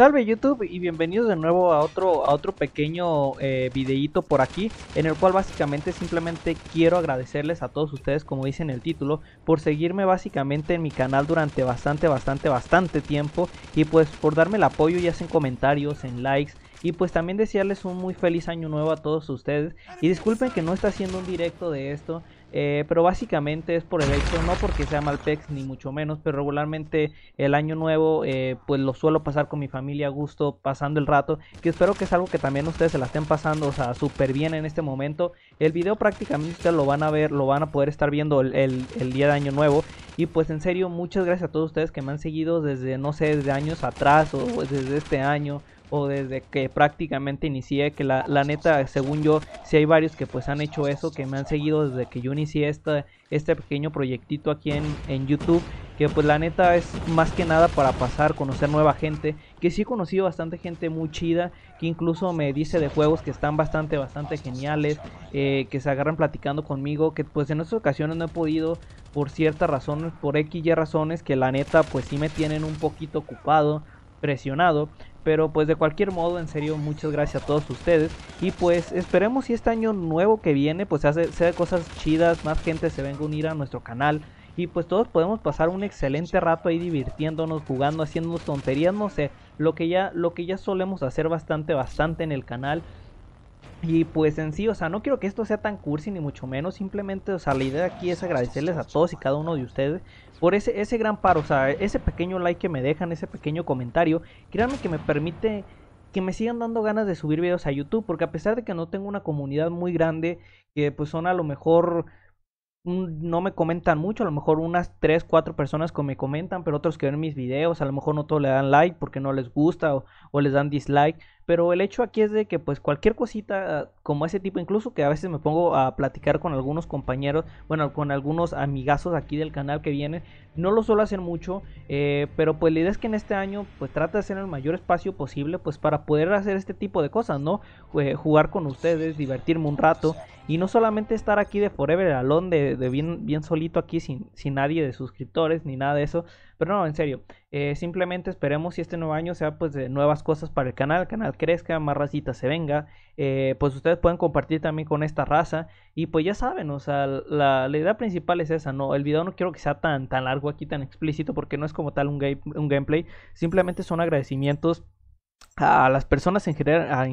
Salve YouTube y bienvenidos de nuevo a otro, a otro pequeño eh, videíto por aquí En el cual básicamente simplemente quiero agradecerles a todos ustedes como dice en el título Por seguirme básicamente en mi canal durante bastante, bastante, bastante tiempo Y pues por darme el apoyo y sea en comentarios, en likes y pues también desearles un muy feliz año nuevo a todos ustedes Y disculpen que no está haciendo un directo de esto eh, pero básicamente es por el hecho, no porque sea Malpex ni mucho menos, pero regularmente el año nuevo eh, pues lo suelo pasar con mi familia a gusto, pasando el rato, que espero que es algo que también ustedes se la estén pasando, o sea, súper bien en este momento. El video prácticamente ustedes lo van a ver, lo van a poder estar viendo el, el, el día de año nuevo. Y pues en serio, muchas gracias a todos ustedes que me han seguido desde, no sé, desde años atrás o desde este año o desde que prácticamente inicié, que la, la, neta, según yo, Si hay varios que pues han hecho eso, que me han seguido desde que yo inicié este este pequeño proyectito aquí en, en YouTube, que pues la neta es más que nada para pasar, conocer nueva gente, que sí he conocido bastante gente muy chida, que incluso me dice de juegos que están bastante, bastante geniales, eh, que se agarran platicando conmigo, que pues en otras ocasiones no he podido por ciertas razones, por X y razones que la neta pues sí me tienen un poquito ocupado, presionado, pero pues de cualquier modo, en serio, muchas gracias a todos ustedes. Y pues esperemos si este año nuevo que viene, pues hace, sea cosas chidas, más gente se venga a unir a nuestro canal. Y pues todos podemos pasar un excelente rato ahí divirtiéndonos, jugando, haciendo tonterías, no sé, lo que ya, lo que ya solemos hacer bastante, bastante en el canal. Y pues en sí, o sea, no quiero que esto sea tan cursi ni mucho menos, simplemente, o sea, la idea aquí es agradecerles a todos y cada uno de ustedes por ese, ese gran paro, o sea, ese pequeño like que me dejan, ese pequeño comentario, créanme que me permite que me sigan dando ganas de subir videos a YouTube, porque a pesar de que no tengo una comunidad muy grande, que pues son a lo mejor no me comentan mucho, a lo mejor unas 3, 4 personas que me comentan, pero otros que ven mis videos, a lo mejor no todos le dan like porque no les gusta o les dan dislike, pero el hecho aquí es de que pues cualquier cosita ah, como ese tipo, incluso que a veces me pongo a platicar con algunos compañeros, bueno, con algunos amigazos aquí del canal que vienen, no lo suelo hacer mucho, eh, pero pues la idea es que en este año pues trate de hacer el mayor espacio posible pues para poder hacer este tipo de cosas, ¿no? jugar con ustedes, divertirme un rato y no solamente estar aquí de Forever Alone, de, de bien, bien solito aquí sin, sin nadie de suscriptores ni nada de eso, pero no, en serio, eh, simplemente esperemos si este nuevo año sea pues de nuevas cosas para el canal, el canal crezca, más racita se venga, eh, pues ustedes pueden compartir también con esta raza y pues ya saben, o sea, la, idea principal es esa, ¿no? El video no quiero que sea tan, tan largo aquí, tan explícito porque no es como tal un, un gameplay, simplemente son agradecimientos a las personas en,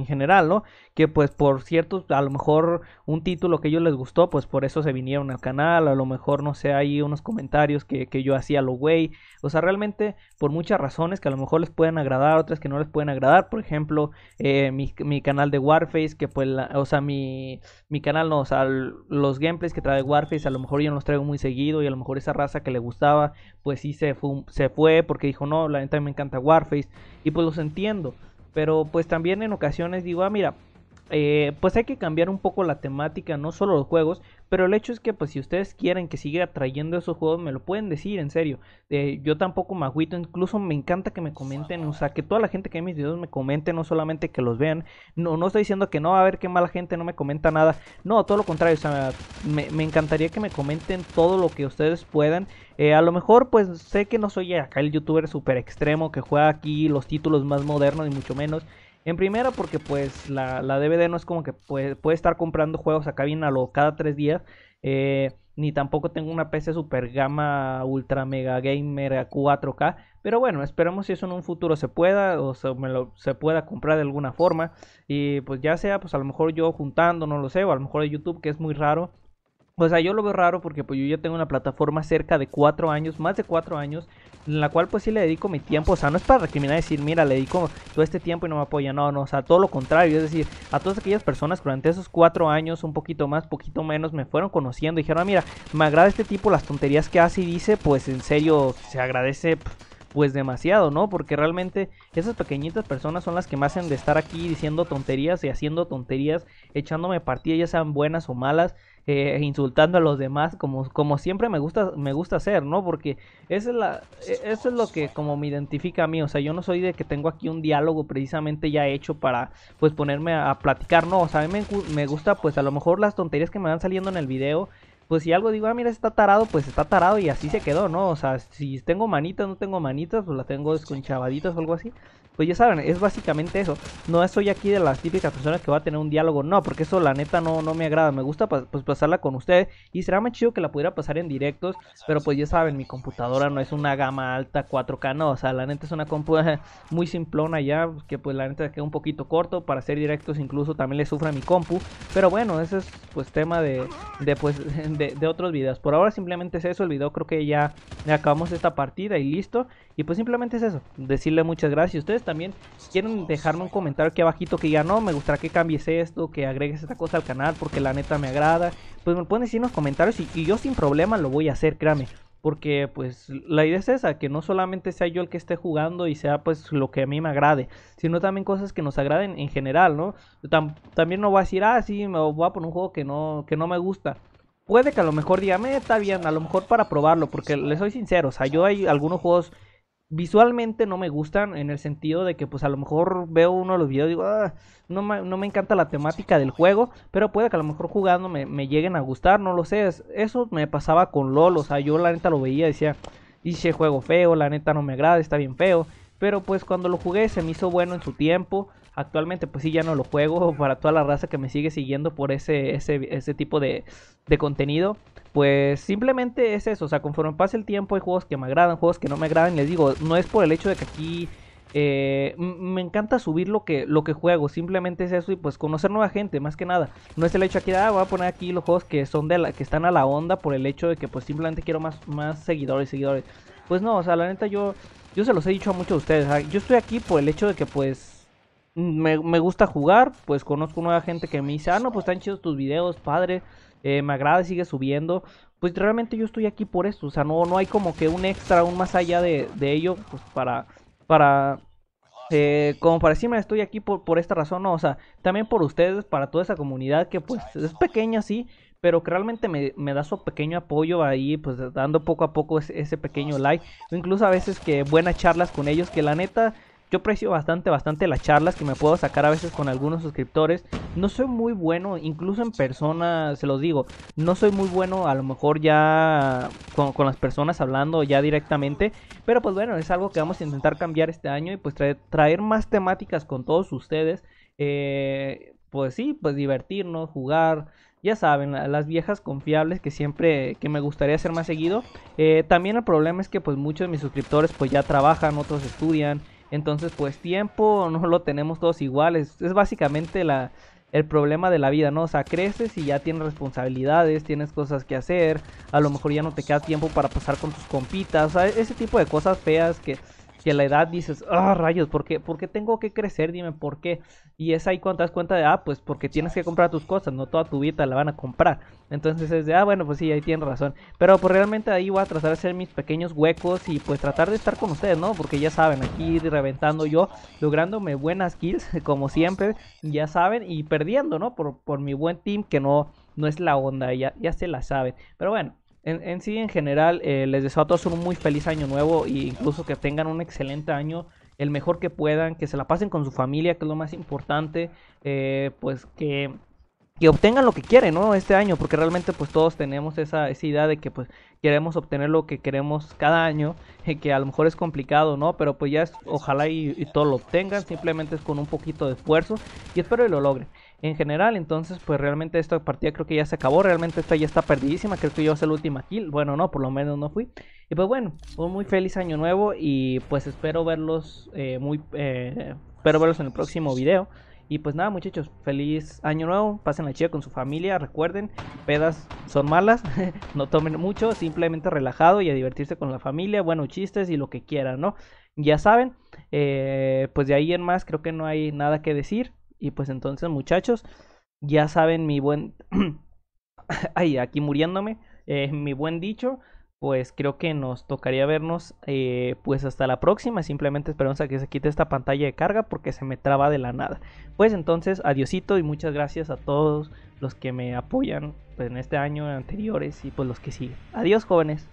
general, ¿no? Que pues por cierto a lo mejor un título que ellos les gustó, pues por eso se vinieron al canal, a lo mejor no sé, hay unos comentarios que, yo hacía lo güey, o sea, realmente por muchas razones que a lo mejor les pueden agradar, otras que no les pueden agradar, por ejemplo, eh, mi, canal de Warface, que pues, o sea, mi, mi canal, no, o sea, los gameplays que trae Warface, a lo mejor yo no los traigo muy seguido y a lo mejor esa raza que le gustaba, pues sí se fue, se fue porque dijo, no, la neta me encanta Warface, y pues los entiendo. Pero pues también en ocasiones digo, ah, mira, eh, pues hay que cambiar un poco la temática, no solo los juegos, pero el hecho es que pues si ustedes quieren que siga atrayendo esos juegos, me lo pueden decir, en serio. Eh, yo tampoco me agüito, incluso me encanta que me comenten, o sea, que toda la gente que ve mis videos me comente, no solamente que los vean. No, no estoy diciendo que no, a ver qué mala gente no me comenta nada. No, todo lo contrario, o sea, me, encantaría que me comenten todo lo que ustedes puedan. Eh, a lo mejor pues sé que no soy acá el youtuber super extremo que juega aquí los títulos más modernos y mucho menos. En primera, porque pues la, DVD no es como que puede, estar comprando juegos acá bien a lo cada tres días. Eh, ni tampoco tengo una PC super gama ultra mega gamer a 4K. Pero bueno, esperemos si eso en un futuro se pueda o se, me lo, se pueda comprar de alguna forma. Y pues ya sea, pues a lo mejor yo juntando, no lo sé, o a lo mejor de YouTube, que es muy raro pues sea, yo lo veo raro porque pues yo ya tengo una plataforma cerca de cuatro años, más de cuatro años, en la cual pues sí le dedico mi tiempo. O sea, no es para recriminar decir, mira, le dedico todo este tiempo y no me apoya. No, no, o sea, todo lo contrario. Es decir, a todas aquellas personas durante esos cuatro años, un poquito más, poquito menos, me fueron conociendo y dijeron, ah, mira, me agrada este tipo, las tonterías que hace y dice, pues en serio, se agradece. pues demasiado, ¿no? Porque realmente esas pequeñitas personas son las que me hacen de estar aquí diciendo tonterías y haciendo tonterías, echándome partida, ya sean buenas o malas. Eh, insultando a los demás como, como siempre me gusta, me gusta hacer, ¿no? Porque esa es la, e, eso es lo que como me identifica a mí, o sea, yo no soy de que tengo aquí un diálogo precisamente ya hecho para pues ponerme a, platicar, no, o sea, a mí me, gusta pues a lo mejor las tonterías que me van saliendo en el video, pues si algo digo, ah, mira, está tarado, pues está tarado y así se quedó, ¿no? O sea, si tengo manitas, no tengo manitas, pues la tengo desconchavaditas o algo así pues ya saben, es básicamente eso. No soy aquí de las típicas personas que va a tener un diálogo, no, porque eso la neta no, no me agrada. Me gusta pues pasarla con ustedes y será más chido que la pudiera pasar en directos, pero pues ya saben, mi computadora no es una gama alta 4K, no, o sea, la neta es una compu muy simplona ya, que pues la neta queda un poquito corto para hacer directos, incluso también le sufre a mi compu, pero bueno, ese es pues tema de, de pues de, otros videos. Por ahora simplemente es eso, el video creo que ya acabamos esta partida y listo, y pues simplemente es eso, decirle muchas gracias a ustedes también, quieren dejarme un comentario aquí abajito que ya no, me gustaría que cambies esto, que agregues esta cosa al canal porque la neta me agrada, pues me pueden decir en los comentarios y, yo sin problema lo voy a hacer, créame. Porque pues la idea es esa, que no solamente sea yo el que esté jugando y sea pues lo que a mí me agrade, sino también cosas que nos agraden en general, ¿no? también no voy a decir, ah, sí, me voy a poner un juego que no, que no me gusta. Puede que a lo mejor diga, me está bien, a lo mejor para probarlo, porque les soy sincero, o sea, yo hay algunos juegos visualmente no me gustan en el sentido de que pues a lo mejor veo uno de los videos y digo, ah, no, me, no, me, encanta la temática del juego, pero puede que a lo mejor jugando me, me lleguen a gustar, no lo sé, eso me pasaba con LOL, o sea, yo la neta lo veía y decía, hice juego feo, la neta no me agrada, está bien feo, pero pues cuando lo jugué se me hizo bueno en su tiempo, actualmente pues sí ya no lo juego para toda la raza que me sigue siguiendo por ese, ese, ese tipo de contenido pues simplemente es eso. O sea, conforme pasa el tiempo, hay juegos que me agradan, juegos que no me agradan. Les digo, no es por el hecho de que aquí eh, me encanta subir lo que, lo que juego, simplemente es eso y pues conocer nueva gente, más que nada. No es el hecho aquí que ah, voy a poner aquí los juegos que son de la, que están a la onda por el hecho de que pues simplemente quiero más, más seguidores, seguidores. Pues no, o sea, la neta yo, yo se los he dicho a muchos de ustedes, yo estoy aquí por el hecho de que pues me, me gusta jugar, pues conozco nueva gente que me dice, ah, no, pues están chidos tus videos, padre. Eh, me agrada, sigue subiendo. Pues realmente yo estoy aquí por esto, o sea, no, no hay como que un extra, un más allá de, ello, pues para, para, eh, como para decirme estoy aquí por, por esta razón, o sea, también por ustedes, para toda esa comunidad que pues es pequeña, sí, pero que realmente me, da su pequeño apoyo ahí, pues dando poco a poco ese, ese pequeño like, o incluso a veces que buenas charlas con ellos, que la neta yo aprecio bastante, bastante las charlas que me puedo sacar a veces con algunos suscriptores. No soy muy bueno, incluso en persona, se los digo, no soy muy bueno a lo mejor ya con, las personas hablando ya directamente. Pero pues bueno, es algo que vamos a intentar cambiar este año y pues traer, traer más temáticas con todos ustedes. Eh, pues sí, pues divertirnos, jugar, ya saben, las viejas confiables que siempre, que me gustaría hacer más seguido. Eh, también el problema es que pues muchos de mis suscriptores pues ya trabajan, otros estudian. Entonces, pues tiempo no lo tenemos todos iguales. Es básicamente la, el problema de la vida, ¿no? O sea, creces y ya tienes responsabilidades, tienes cosas que hacer, a lo mejor ya no te queda tiempo para pasar con tus compitas, o ese tipo de cosas feas que la edad dices, ah, rayos, ¿por qué, tengo que crecer? Dime por qué. Y es ahí cuando te das cuenta de, ah, pues porque tienes que comprar tus cosas, no toda tu vida la van a comprar. Entonces es de, ah, bueno, pues sí, ahí tienes razón. Pero pues realmente ahí voy a tratar de hacer mis pequeños huecos y pues tratar de estar con ustedes, ¿no? Porque ya saben, aquí reventando yo, lográndome buenas kills, como siempre, ya saben, y perdiendo, ¿no? Por, por mi buen team que no, no es la onda, ya, ya se la saben. Pero bueno en, sí, en general, eh, les deseo a todos un muy feliz año nuevo e incluso que tengan un excelente año, el mejor que puedan, que se la pasen con su familia, que es lo más importante, eh, pues que y obtengan lo que quieren, ¿no? Este año, porque realmente pues todos tenemos esa, idea de que pues queremos obtener lo que queremos cada año, que a lo mejor es complicado, ¿no? Pero pues ya es, ojalá y, todo lo obtengan, simplemente es con un poquito de esfuerzo y espero que lo logren. En general, entonces pues realmente esta partida creo que ya se acabó, realmente esta ya está perdidísima, creo que yo voy a último la última kill, bueno, no, por lo menos no fui. Y pues bueno, un muy feliz año nuevo y pues espero verlos eh, muy... Eh, espero verlos en el próximo video. Y pues nada, muchachos, feliz año nuevo. Pasen la chida con su familia. Recuerden, pedas son malas. no tomen mucho, simplemente relajado y a divertirse con la familia. Bueno, chistes y lo que quieran, ¿no? Ya saben, eh, pues de ahí en más creo que no hay nada que decir. Y pues entonces, muchachos, ya saben mi buen. Ay, aquí muriéndome. Eh, mi buen dicho pues creo que nos tocaría vernos eh, pues hasta la próxima. Simplemente esperamos a que se quite esta pantalla de carga porque se me traba de la nada. Pues entonces, adiosito y muchas gracias a todos los que me apoyan pues, en este año, anteriores y pues los que siguen. Adiós jóvenes.